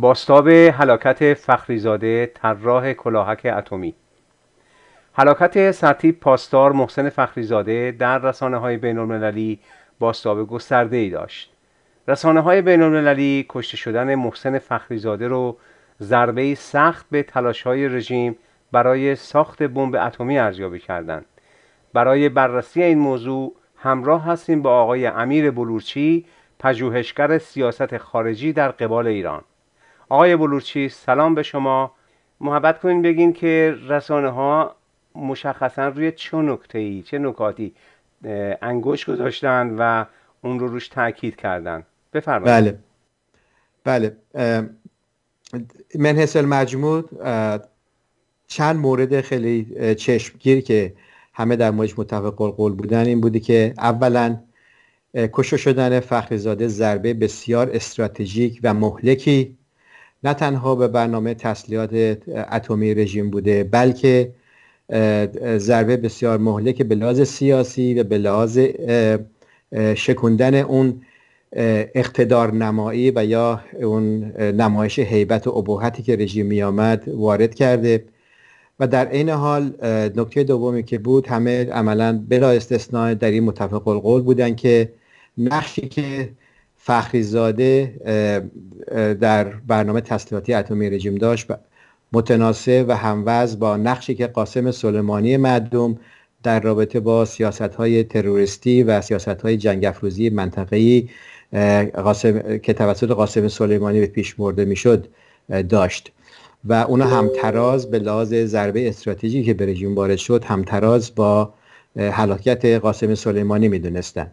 باستاب حلاکت فخریزاده طراح کلاهک اتمی حلاکت سرتیب پاستار محسن فخریزاده در رسانه های بین المللی باستاب گسترده ای داشت رسانه های بین المللی کشته شدن محسن فخریزاده رو ضربه سخت به تلاش های رژیم برای ساخت بمب اتمی ارزیابی کردند برای بررسی این موضوع همراه هستیم با آقای امیر بلورچی پژوهشگر سیاست خارجی در قبال ایران آقای بلورچی سلام به شما محبت کنین بگین که رسانه ها مشخصا روی چه نکته ای چه نکاتی انگوش گذاشتن و اون رو روش تاکید کردن بفرمایید بله بله منحس المجموع چند مورد خیلی چشمگیر که همه در موردش متفق قول بودن این بودی که اولا کشو شدن فخرزاده ضربه بسیار استراتژیک و مهلکی نه تنها به برنامه تسلیحات اتمی رژیم بوده بلکه ضربه بسیار مهلک به لحاظ سیاسی و به لحاظ شکوندن اون اقتدار نمایی و یا اون نمایش هیبت و ابهتی که رژیم می وارد کرده و در عین حال نکته دومی که بود همه عملا بلا استثناء در این متفق القول بودن که نقشی که فخریزاده در برنامه تسلیحاتی اتمی رژیم داشت متناسب و هموز با نقشی که قاسم سلیمانی مدوم در رابطه با سیاست های تروریستی و سیاست های جنگ افروزی منطقه‌ای قاسم، که توسط قاسم سلیمانی به پیش میشد داشت و اونا همتراز به لحاظ ضربه استراتژی که به رژیم وارد شد همتراز با هلاکت قاسم سلیمانی میدونستند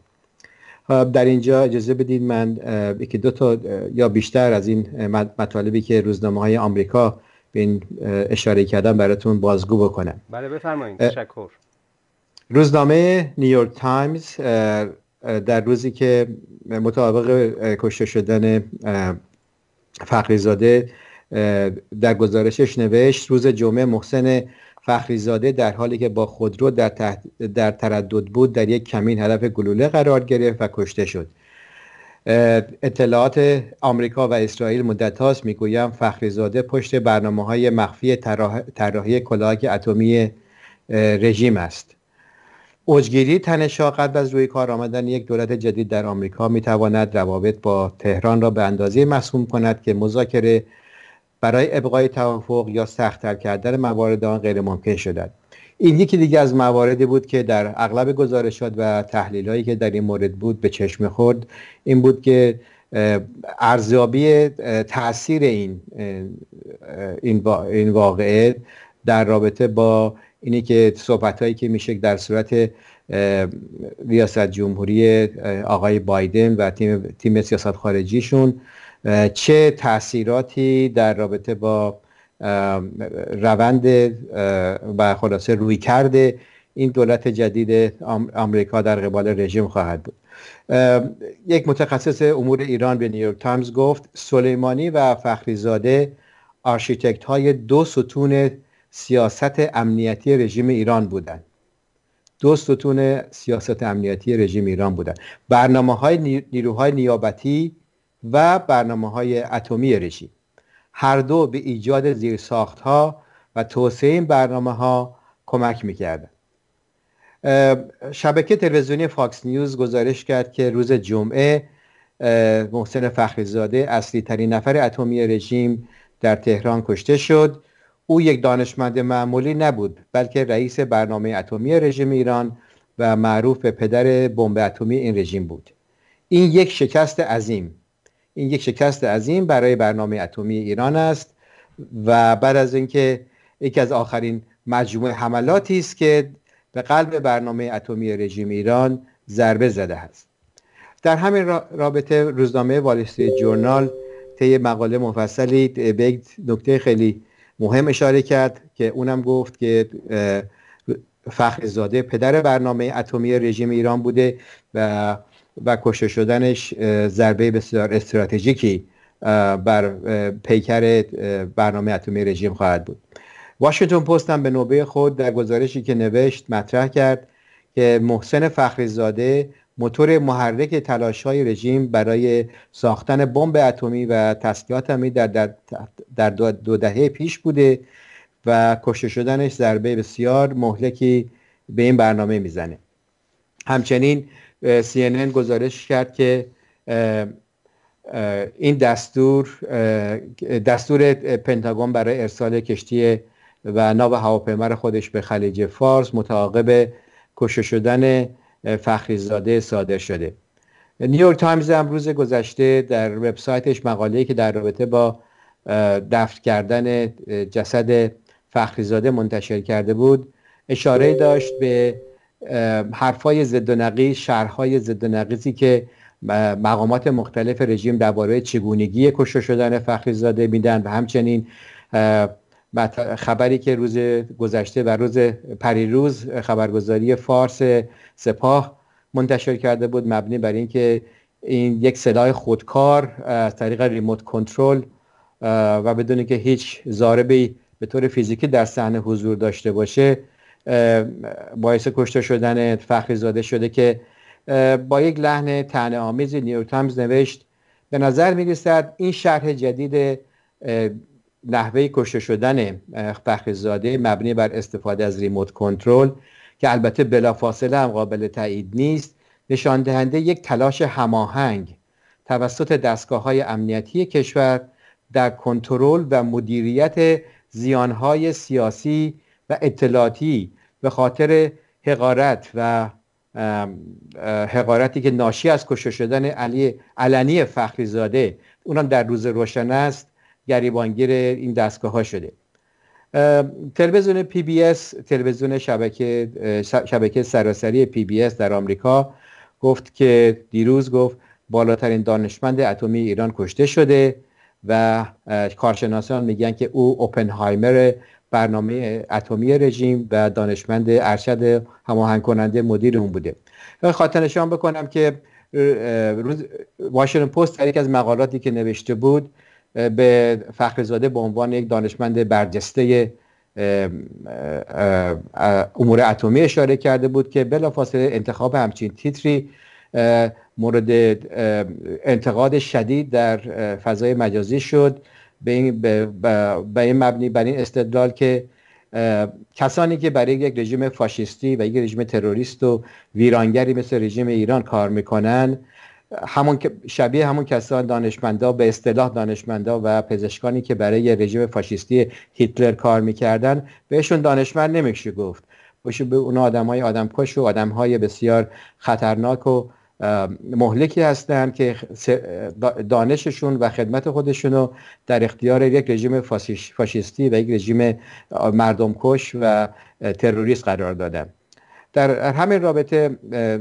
خب، در اینجا اجازه بدید من یکی دو تا یا بیشتر از این مطالبی که روزنامه های آمریکا به این اشاره کردن براتون بازگو بکنم بله بفرمایید تشکر روزنامه نیویورک تایمز در روزی که مطابق کشته شدن فقریزاده در گزارشش نوشت روز جمعه محسن فخریزاده در حالی که با خودرو در, در تردد بود در یک کمین هدف گلوله قرار گرفت و کشته شد اطلاعات آمریکا و اسرائیل مدت هاست میگویم فخریزاده پشت برنامه های مخفی طراحی کلاهک اتمی رژیم است اوجگیری تنشا قبل از روی کار آمدن یک دولت جدید در آمریکا میتواند روابط با تهران را به اندازه مسموم کند که مذاکره برای ابقای توافق یا سختتر کردن موارد آن غیر ممکن شدند این یکی دیگه از مواردی بود که در اغلب گزارشات و تحلیل هایی که در این مورد بود به چشم خورد این بود که ارزیابی تاثیر این این واقعه در رابطه با اینی که صحبت هایی که میشه در صورت ریاست جمهوری آقای بایدن و تیم, تیم سیاست خارجیشون چه تاثیراتی در رابطه با روند و خلاصه روی کرده این دولت جدید آمریکا در قبال رژیم خواهد بود یک متخصص امور ایران به نیویورک تایمز گفت سلیمانی و فخریزاده آرشیتکت های دو ستون سیاست امنیتی رژیم ایران بودند دو ستون سیاست امنیتی رژیم ایران بودند برنامه های نیروهای نیابتی و برنامه های اتمی رژیم هر دو به ایجاد زیرساخت ها و توسعه این برنامه ها کمک میکردند شبکه تلویزیونی فاکس نیوز گزارش کرد که روز جمعه محسن فخریزاده اصلی ترین نفر اتمی رژیم در تهران کشته شد او یک دانشمند معمولی نبود بلکه رئیس برنامه اتمی رژیم ایران و معروف به پدر بمب اتمی این رژیم بود این یک شکست عظیم این یک شکست عظیم برای برنامه اتمی ایران است و بعد از اینکه یکی از آخرین مجموعه حملاتی است که به قلب برنامه اتمی رژیم ایران ضربه زده است در همین رابطه روزنامه والستری جورنال طی مقاله مفصلی به یک نکته خیلی مهم اشاره کرد که اونم گفت که فخر زاده پدر برنامه اتمی رژیم ایران بوده و و کشته شدنش ضربه بسیار استراتژیکی بر پیکر برنامه اتمی رژیم خواهد بود واشنگتن پست هم به نوبه خود در گزارشی که نوشت مطرح کرد که محسن زاده موتور محرک تلاش های رژیم برای ساختن بمب اتمی و تسلیحات اتمی در, در, دو دهه پیش بوده و کشته شدنش ضربه بسیار مهلکی به این برنامه میزنه همچنین CNN گزارش کرد که این دستور دستور پنتاگون برای ارسال کشتی و ناو هواپیمر خودش به خلیج فارس متعاقب کشه شدن فخریزاده صادر شده نیویورک تایمز امروز گذشته در وبسایتش مقاله‌ای که در رابطه با دفن کردن جسد فخریزاده منتشر کرده بود اشاره داشت به حرفای ضد و نقیز شرحهای ضد و نقیزی که مقامات مختلف رژیم درباره چگونگی کشته شدن فخری زاده میدن و همچنین خبری که روز گذشته و روز پریروز خبرگزاری فارس سپاه منتشر کرده بود مبنی بر اینکه این یک صدای خودکار از طریق ریموت کنترل و بدون که هیچ زاربی به طور فیزیکی در صحنه حضور داشته باشه باعث کشته شدن فخری زاده شده که با یک لحن تنه آمیزی نیویورک نوشت به نظر می رسد این شرح جدید نحوه کشته شدن فخری زاده مبنی بر استفاده از ریموت کنترل که البته بلافاصله هم قابل تایید نیست نشان دهنده یک تلاش هماهنگ توسط دستگاه های امنیتی کشور در کنترل و مدیریت زیانهای سیاسی و اطلاعاتی به خاطر حقارت و حقارتی که ناشی از کشته شدن علی علنی فخری زاده اونم در روز روشن است گریبانگیر این دستگاه ها شده تلویزیون پی بی اس تلویزیون شبکه شبکه سراسری پی بی اس در آمریکا گفت که دیروز گفت بالاترین دانشمند اتمی ایران کشته شده و کارشناسان میگن که او اوپنهایمر برنامه اتمی رژیم و دانشمند ارشد هماهنگ کننده مدیر اون بوده خاطر نشان بکنم که روز واشنگتن پست در از مقالاتی که نوشته بود به فخرزاده به عنوان یک دانشمند برجسته امور اتمی اشاره کرده بود که بلافاصله انتخاب همچین تیتری مورد انتقاد شدید در فضای مجازی شد به این, به این مبنی بر این استدلال که کسانی که برای یک رژیم فاشیستی و یک رژیم تروریست و ویرانگری مثل رژیم ایران کار میکنن همون شبیه همون کسان دانشمندا به اصطلاح دانشمندا و پزشکانی که برای رژیم فاشیستی هیتلر کار میکردن بهشون دانشمند نمیشه گفت باشه به اون آدم های آدم کش و آدم های بسیار خطرناک و مهلکی هستند که دانششون و خدمت خودشون رو در اختیار یک رژیم فاشیستی و یک رژیم مردمکش و تروریست قرار دادن در همین رابطه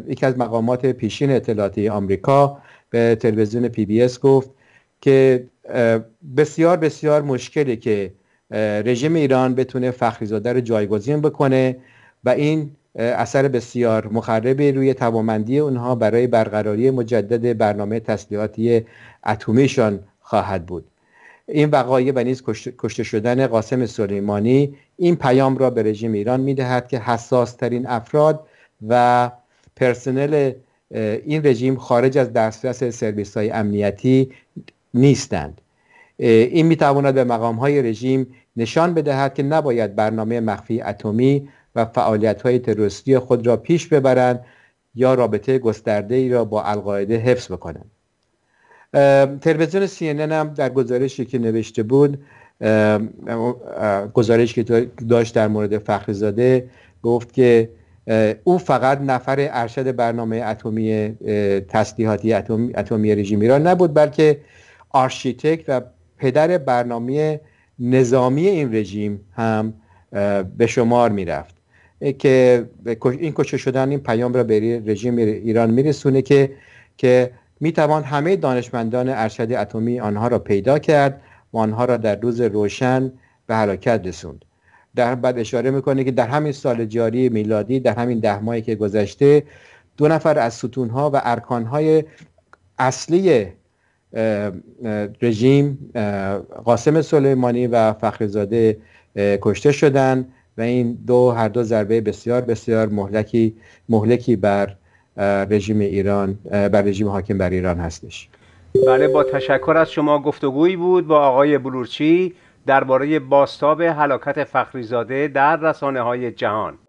یکی از مقامات پیشین اطلاعاتی آمریکا به تلویزیون پی بی اس گفت که بسیار بسیار مشکلی که رژیم ایران بتونه فخریزاده رو جایگزین بکنه و این اثر بسیار مخربی روی توانمندی اونها برای برقراری مجدد برنامه تسلیحاتی اتمیشان خواهد بود این وقایع و نیز کشته شدن قاسم سلیمانی این پیام را به رژیم ایران میدهد که حساس ترین افراد و پرسنل این رژیم خارج از دسترس سرویس های امنیتی نیستند این میتواند به مقام های رژیم نشان بدهد که نباید برنامه مخفی اتمی و های تروریستی خود را پیش ببرند یا رابطه گسترده ای را با القاعده حفظ بکنند تلویزیون سی هم در گزارشی که نوشته بود گزارش که داشت در مورد فخری گفت که او فقط نفر ارشد برنامه اتمی تسلیحاتی اتمی, اتمی رژیم ایران نبود بلکه آرشیتکت و پدر برنامه نظامی این رژیم هم به شمار میرفت که این کشته شدن این پیام را به رژیم ایران میرسونه که که میتوان همه دانشمندان ارشد اتمی آنها را پیدا کرد و آنها را در روز روشن به حرکت رسوند در بعد اشاره میکنه که در همین سال جاری میلادی در همین ده ماهی که گذشته دو نفر از ستونها و ارکانهای اصلی رژیم قاسم سلیمانی و فخرزاده کشته شدند و این دو هر دو ضربه بسیار بسیار مهلکی مهلکی بر رژیم ایران بر رژیم حاکم بر ایران هستش بله با تشکر از شما گفتگویی بود با آقای بلورچی درباره باستاب حلاکت فخریزاده در رسانه های جهان